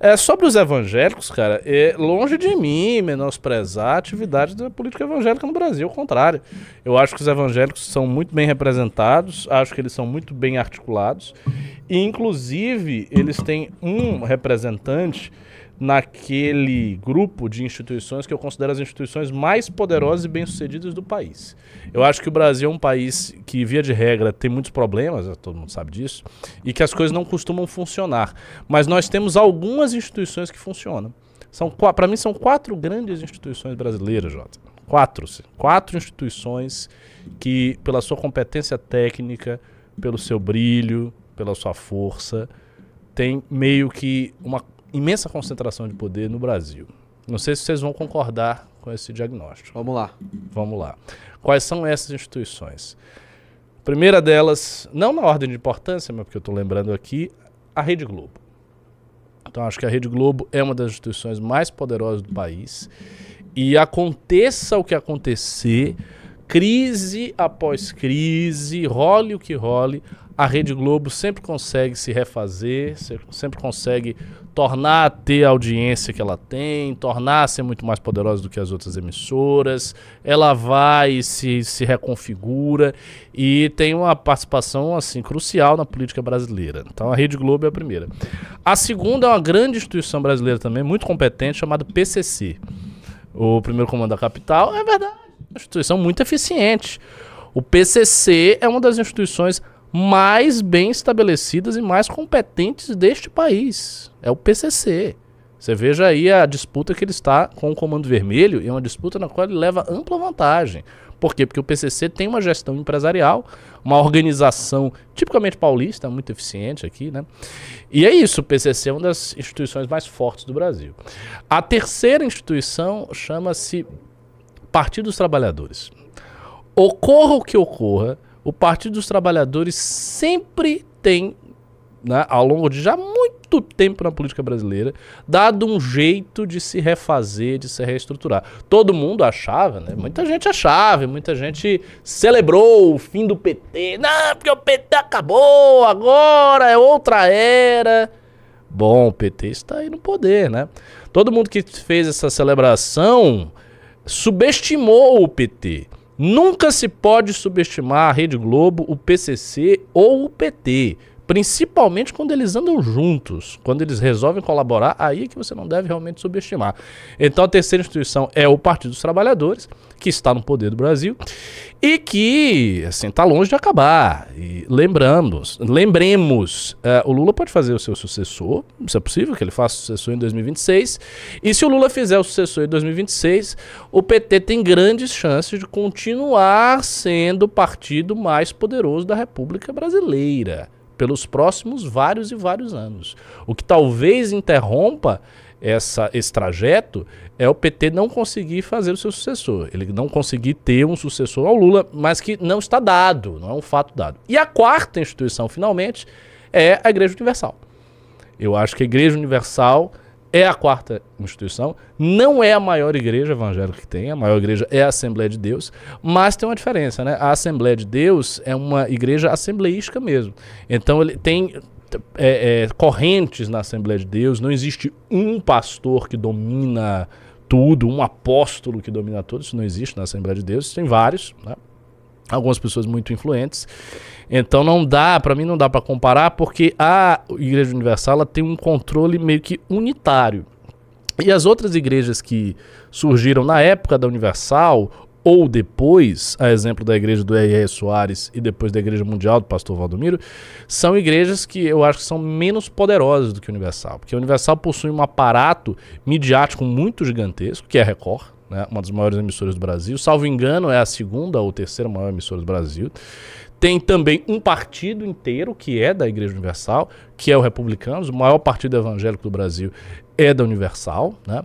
É, sobre os evangélicos, cara, é longe de mim menosprezar a atividade da política evangélica no Brasil, ao contrário. Eu acho que os evangélicos são muito bem representados, acho que eles são muito bem articulados, e inclusive eles têm um representante naquele grupo de instituições que eu considero as instituições mais poderosas e bem-sucedidas do país. Eu acho que o Brasil é um país que, via de regra, tem muitos problemas, né, todo mundo sabe disso, e que as coisas não costumam funcionar. Mas nós temos algumas instituições que funcionam. São Para mim, são quatro grandes instituições brasileiras, Jota. Quatro. Quatro instituições que, pela sua competência técnica, pelo seu brilho, pela sua força, tem meio que uma imensa concentração de poder no Brasil. Não sei se vocês vão concordar com esse diagnóstico. Vamos lá. Vamos lá. Quais são essas instituições? Primeira delas, não na ordem de importância, mas porque eu estou lembrando aqui, a Rede Globo. Então acho que a Rede Globo é uma das instituições mais poderosas do país. E aconteça o que acontecer, crise após crise, role o que role, a Rede Globo sempre consegue se refazer, sempre consegue tornar a ter a audiência que ela tem, tornar a ser muito mais poderosa do que as outras emissoras. Ela vai e se, se reconfigura e tem uma participação assim crucial na política brasileira. Então a Rede Globo é a primeira. A segunda é uma grande instituição brasileira também, muito competente, chamada PCC. O primeiro comando da capital é verdade, uma instituição muito eficiente. O PCC é uma das instituições mais bem estabelecidas e mais competentes deste país. É o PCC. Você veja aí a disputa que ele está com o Comando Vermelho, e é uma disputa na qual ele leva ampla vantagem. Por quê? Porque o PCC tem uma gestão empresarial, uma organização tipicamente paulista, muito eficiente aqui, né? E é isso, o PCC é uma das instituições mais fortes do Brasil. A terceira instituição chama-se Partido dos Trabalhadores. Ocorra o que ocorra, o Partido dos Trabalhadores sempre tem, né, ao longo de já muito tempo na política brasileira, dado um jeito de se refazer, de se reestruturar. Todo mundo achava, né? Muita gente achava, muita gente celebrou o fim do PT. Não, porque o PT acabou, agora é outra era. Bom, o PT está aí no poder, né? Todo mundo que fez essa celebração subestimou o PT. Nunca se pode subestimar a Rede Globo, o PCC ou o PT. Principalmente quando eles andam juntos, quando eles resolvem colaborar, aí é que você não deve realmente subestimar. Então a terceira instituição é o Partido dos Trabalhadores, que está no poder do Brasil e que, assim, está longe de acabar. E lembramos, lembremos, eh, o Lula pode fazer o seu sucessor, se é possível que ele faça o sucessor em 2026, e se o Lula fizer o sucessor em 2026, o PT tem grandes chances de continuar sendo o partido mais poderoso da República Brasileira pelos próximos vários e vários anos. O que talvez interrompa essa, esse trajeto é o PT não conseguir fazer o seu sucessor. Ele não conseguir ter um sucessor ao Lula, mas que não está dado, não é um fato dado. E a quarta instituição, finalmente, é a Igreja Universal. Eu acho que a Igreja Universal é a quarta instituição, não é a maior igreja evangélica que tem, a maior igreja é a Assembleia de Deus, mas tem uma diferença, né? A Assembleia de Deus é uma igreja assembleística mesmo. Então ele tem é, é, correntes na Assembleia de Deus, não existe um pastor que domina tudo, um apóstolo que domina tudo, isso não existe na Assembleia de Deus, tem vários, né? algumas pessoas muito influentes. Então não dá, para mim não dá para comparar, porque a Igreja Universal ela tem um controle meio que unitário. E as outras igrejas que surgiram na época da Universal ou depois, a exemplo da igreja do R.R. Soares e depois da igreja mundial do pastor Valdomiro, são igrejas que eu acho que são menos poderosas do que a Universal, porque a Universal possui um aparato midiático muito gigantesco, que é a Record, né? uma das maiores emissoras do Brasil. Salvo engano, é a segunda ou terceira maior emissora do Brasil. Tem também um partido inteiro que é da Igreja Universal, que é o Republicanos, o maior partido evangélico do Brasil é da Universal. Né?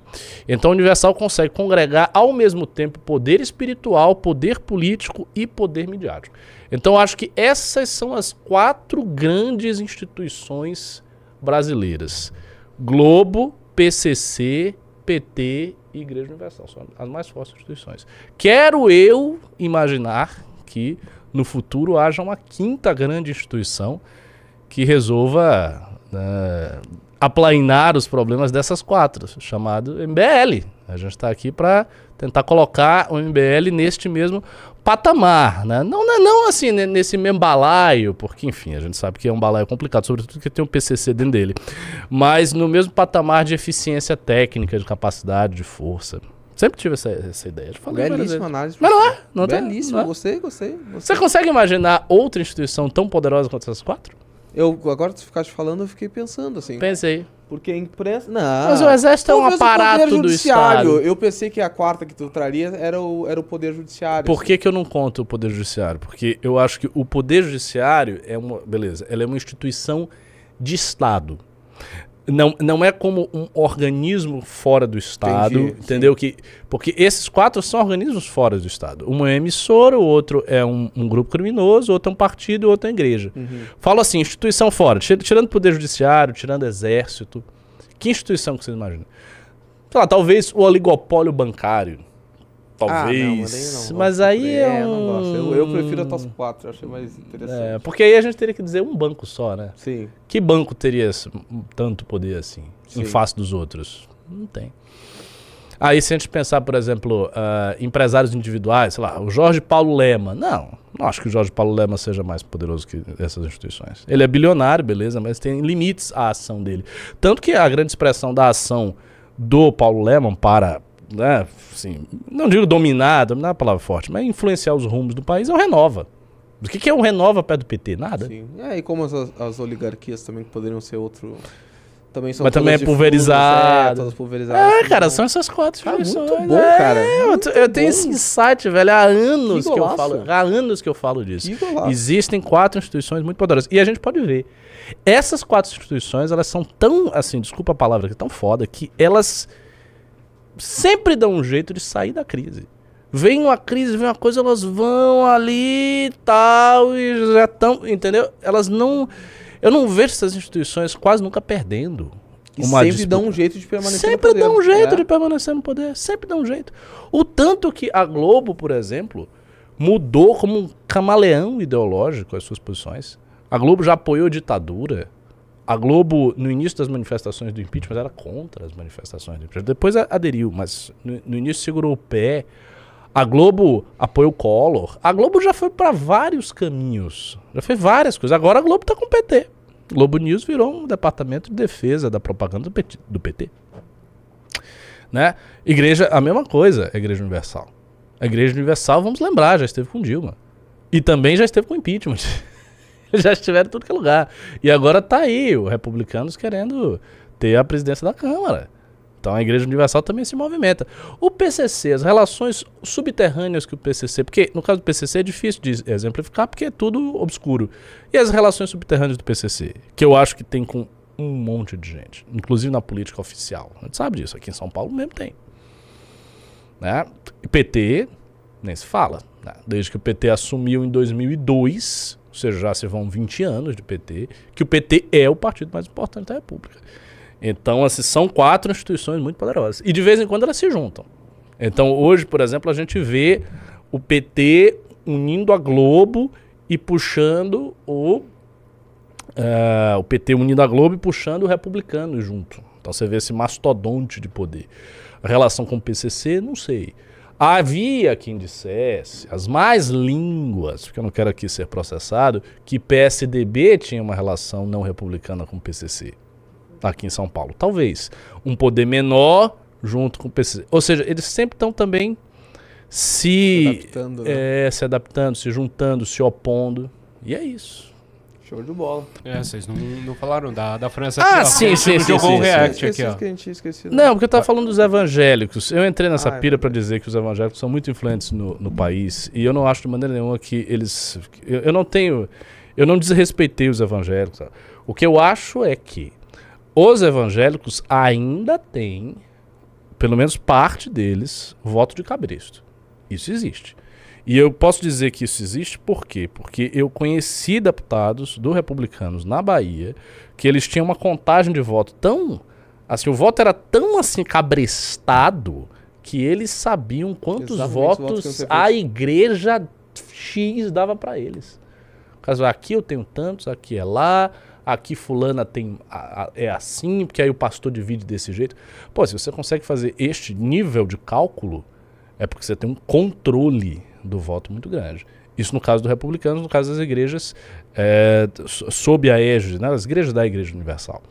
Então a Universal consegue congregar ao mesmo tempo poder espiritual, poder político e poder midiático. Então acho que essas são as quatro grandes instituições brasileiras: Globo, PCC, PT e Igreja Universal. São as mais fortes instituições. Quero eu imaginar que no futuro haja uma quinta grande instituição que resolva né, aplainar os problemas dessas quatro, chamado MBL. A gente está aqui para tentar colocar o MBL neste mesmo patamar, né? Não, não, é não assim, nesse mesmo balaio, porque, enfim, a gente sabe que é um balaio complicado, sobretudo que tem um PCC dentro dele, mas no mesmo patamar de eficiência técnica, de capacidade, de força. Sempre tive essa, essa ideia. falei Belíssima análise. Mas não é. Não é? não é. gostei, gostei, gostei. Você consegue imaginar outra instituição tão poderosa quanto essas quatro? Eu, agora, você ficar te falando, eu fiquei pensando, assim. Pensei. Porque a imprensa. Não. Mas o exército é um aparato do Estado. Eu pensei que a quarta que tu traria era o, era o poder judiciário. Por que, que eu não conto o poder judiciário? Porque eu acho que o poder judiciário é uma. Beleza, ela é uma instituição de Estado. Não, não é como um organismo fora do Estado, Entendi, entendeu? Que, porque esses quatro são organismos fora do Estado. Um é emissora, o outro é um, um grupo criminoso, outro é um partido, outro é igreja. Uhum. Falo assim, instituição fora, tirando Poder Judiciário, tirando Exército. Que instituição que vocês imaginam? Sei lá, talvez o oligopólio bancário. Talvez. Ah, não, mas aí é, é um... eu, eu, prefiro a top 4, eu achei mais interessante. É, porque aí a gente teria que dizer um banco só, né? Sim. Que banco teria tanto poder assim, Sim. em face dos outros? Não tem. Aí se a gente pensar, por exemplo, uh, empresários individuais, sei lá, o Jorge Paulo Lema. Não, não acho que o Jorge Paulo Lema seja mais poderoso que essas instituições. Ele é bilionário, beleza, mas tem limites à ação dele. Tanto que a grande expressão da ação do Paulo Leman para né, assim, não digo dominar, dominar é uma palavra forte, mas influenciar os rumos do país é o Renova. O que, que é o Renova perto do PT? Nada. Sim. É, e como as, as oligarquias também que poderiam ser outro também são Mas também é pulverizado. é, É, cara, são essas quatro instituições Muito bom, é, cara. Muito eu, bom. tenho esse insight, velho, há anos que, que, eu falo. Há anos que eu falo disso. Existem quatro instituições muito poderosas. E a gente pode ver. Essas quatro instituições, elas são tão, assim, desculpa a palavra que é tão foda, que elas sempre dão um jeito de sair da crise. Vem uma crise, vem uma coisa, elas vão ali tal, e já estão. Entendeu? Elas não. Eu não vejo essas instituições quase nunca perdendo. E sempre dá dão um jeito de permanecer sempre no poder. Sempre dão um né? jeito é. de permanecer no poder. Sempre dão um jeito. O tanto que a Globo, por exemplo, mudou como um camaleão ideológico as suas posições. A Globo já apoiou ditadura a Globo, no início das manifestações do impeachment, era contra as manifestações do impeachment. Depois aderiu, mas no, no início segurou o pé. A Globo apoia o Collor. A Globo já foi para vários caminhos. Já fez várias coisas. Agora a Globo tá com o PT. Globo News virou um departamento de defesa da propaganda do PT. Né? Igreja, a mesma coisa, a Igreja Universal. A Igreja Universal, vamos lembrar, já esteve com Dilma. E também já esteve com impeachment. já estiveram em tudo que é lugar. E agora tá aí, os republicanos querendo ter a presidência da Câmara. Então a Igreja Universal também se movimenta. O PCC, as relações subterrâneas que o PCC, porque no caso do PCC é difícil de exemplificar porque é tudo obscuro. E as relações subterrâneas do PCC, que eu acho que tem com um monte de gente, inclusive na política oficial. A gente sabe disso, aqui em São Paulo mesmo tem. Né? PT, nem se fala. Né? Desde que o PT assumiu em 2002, ou seja, já se vão 20 anos de PT, que o PT é o partido mais importante da República. Então, assim, são quatro instituições muito poderosas. E de vez em quando elas se juntam. Então, hoje, por exemplo, a gente vê o PT unindo a Globo e puxando o. Uh, o PT unindo a Globo e puxando o republicano junto. Então você vê esse mastodonte de poder. A relação com o PCC, não sei. Havia quem dissesse, as mais línguas, porque eu não quero aqui ser processado, que PSDB tinha uma relação não republicana com o PCC aqui em São Paulo. Talvez um poder menor junto com o PCC. Ou seja, eles sempre estão também se se adaptando, né? é, se adaptando, se juntando, se opondo. E é isso. Show de bola. É, vocês não, não falaram da, da França. Ah, aqui, sim, ó, sim, sim. Jogou sim, um react sim. aqui, ó. Que a gente Não, porque eu tava falando dos evangélicos. Eu entrei nessa ah, pira é para dizer que os evangélicos são muito influentes no, no país e eu não acho de maneira nenhuma que eles... Eu, eu não tenho... Eu não desrespeitei os evangélicos. Sabe? O que eu acho é que os evangélicos ainda têm, pelo menos parte deles, voto de cabresto. Isso existe. E eu posso dizer que isso existe por quê? Porque eu conheci deputados do Republicanos na Bahia que eles tinham uma contagem de voto tão. Assim, o voto era tão assim cabrestado que eles sabiam quantos Exatamente votos, a igreja X dava para eles. Caso aqui eu tenho tantos, aqui é lá, aqui fulana tem a, a, é assim, porque aí o pastor divide desse jeito. Pô, se você consegue fazer este nível de cálculo, é porque você tem um controle do voto muito grande. Isso no caso do republicano, no caso das igrejas é, sob a égide, né, as igrejas da Igreja Universal.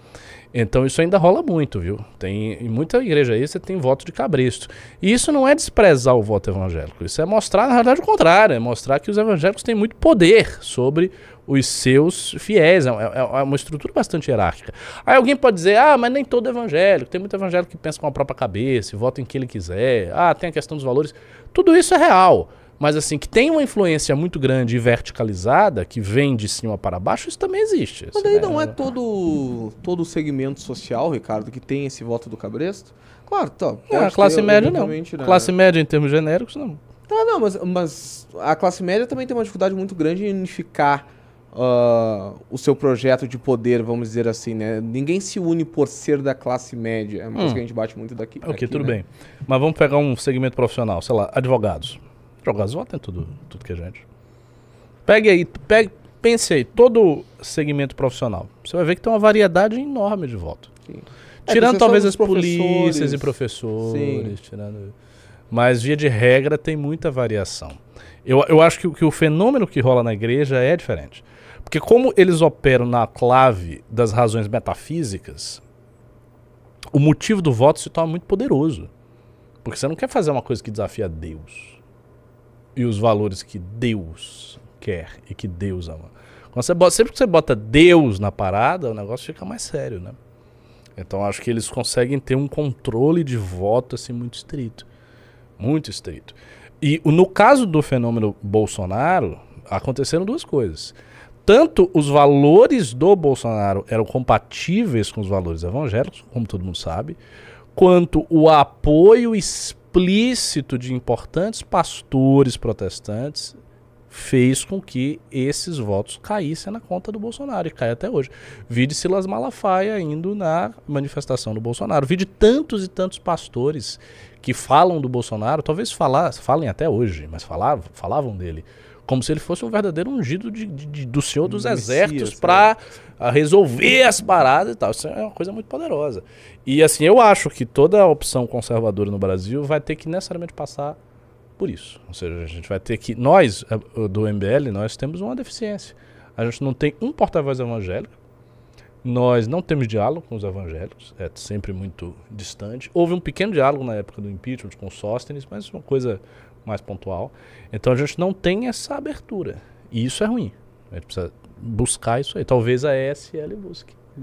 Então isso ainda rola muito, viu? Tem em muita igreja aí você tem voto de cabresto. E isso não é desprezar o voto evangélico, isso é mostrar na verdade o contrário, é mostrar que os evangélicos têm muito poder sobre os seus fiéis, é, é, é uma estrutura bastante hierárquica. Aí alguém pode dizer: "Ah, mas nem todo evangélico, tem muito evangélico que pensa com a própria cabeça, vota em quem ele quiser. Ah, tem a questão dos valores. Tudo isso é real." mas assim, que tem uma influência muito grande e verticalizada, que vem de cima para baixo, isso também existe. Mas daí né? não é, é todo todo segmento social, Ricardo, que tem esse voto do cabresto? Claro, tá. Não, é, a classe ter, média não. Né? Classe média em termos genéricos, não. Ah, não, mas, mas a classe média também tem uma dificuldade muito grande em unificar Uh, o seu projeto de poder, vamos dizer assim, né? Ninguém se une por ser da classe média. É uma coisa hum. que a gente bate muito daqui. Ok, aqui, tudo né? bem. Mas vamos pegar um segmento profissional, sei lá, advogados. Drogas votam em tudo, tudo que é gente. Pegue aí, pegue, pense aí, todo segmento profissional. Você vai ver que tem uma variedade enorme de voto. Sim. Tirando é, talvez as polícias e professores. Sim. Tirando... Mas, via de regra, tem muita variação. Eu, eu acho que, que o fenômeno que rola na igreja é diferente. Porque como eles operam na clave das razões metafísicas, o motivo do voto se torna muito poderoso. Porque você não quer fazer uma coisa que desafia Deus e os valores que Deus quer e que Deus ama. Quando você bota, sempre que você bota Deus na parada, o negócio fica mais sério, né? Então acho que eles conseguem ter um controle de voto assim muito estrito, muito estrito. E no caso do fenômeno Bolsonaro, aconteceram duas coisas. Tanto os valores do Bolsonaro eram compatíveis com os valores evangélicos, como todo mundo sabe, quanto o apoio espírito implícito de importantes pastores protestantes fez com que esses votos caíssem na conta do Bolsonaro e cai até hoje. Vi de Silas Malafaia indo na manifestação do Bolsonaro. Vi de tantos e tantos pastores que falam do Bolsonaro, talvez falar, falem até hoje, mas falavam, falavam dele como se ele fosse um verdadeiro ungido de, de, de, do Senhor dos Messias, Exércitos é. para ah, resolver as paradas e tal. Isso é uma coisa muito poderosa. E assim, eu acho que toda a opção conservadora no Brasil vai ter que necessariamente passar por isso. Ou seja, a gente vai ter que. Nós, eh, do MBL, nós temos uma deficiência. A gente não tem um porta-voz evangélico. Nós não temos diálogo com os evangélicos, é sempre muito distante. Houve um pequeno diálogo na época do impeachment com Sóstenes, mas uma coisa mais pontual. Então a gente não tem essa abertura. E isso é ruim. A gente precisa buscar isso aí. Talvez a ESL busque.